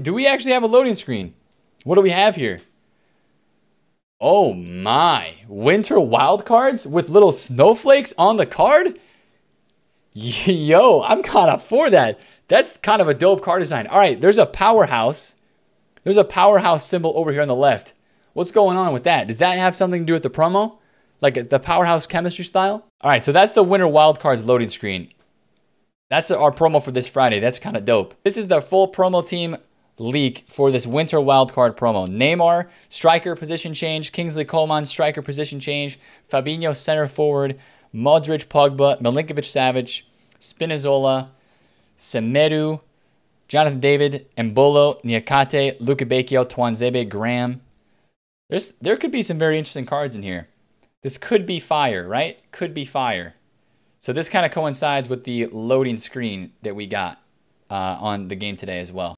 do we actually have a loading screen? What do we have here? Oh my, winter wildcards with little snowflakes on the card? Yo, I'm kind of for that. That's kind of a dope card design. All right, there's a powerhouse. There's a powerhouse symbol over here on the left. What's going on with that? Does that have something to do with the promo? Like the powerhouse chemistry style? All right, so that's the winter wildcards loading screen. That's our promo for this Friday. That's kind of dope. This is the full promo team leak for this winter wildcard promo. Neymar, striker position change. Kingsley Coleman, striker position change. Fabinho, center forward. Modric, Pogba, Milinkovic, Savage, Spinazzola, Semedo, Jonathan David, Embolo, Niakate, Luca Bakio, Graham. There's, there could be some very interesting cards in here. This could be fire, right? Could be fire. So this kind of coincides with the loading screen that we got uh, on the game today as well.